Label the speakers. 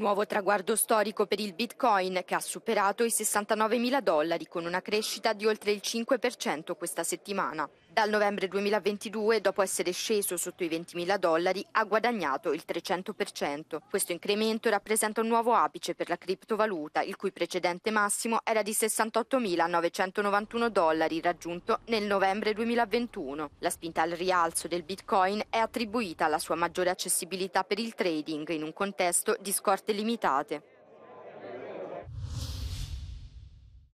Speaker 1: Nuovo traguardo storico per il Bitcoin che ha superato i 69 mila dollari con una crescita di oltre il 5% questa settimana. Dal novembre 2022, dopo essere sceso sotto i 20.000 dollari, ha guadagnato il 300%. Questo incremento rappresenta un nuovo apice per la criptovaluta, il cui precedente massimo era di 68.991 dollari raggiunto nel novembre 2021. La spinta al rialzo del Bitcoin è attribuita alla sua maggiore accessibilità per il trading in un contesto di scorte limitate.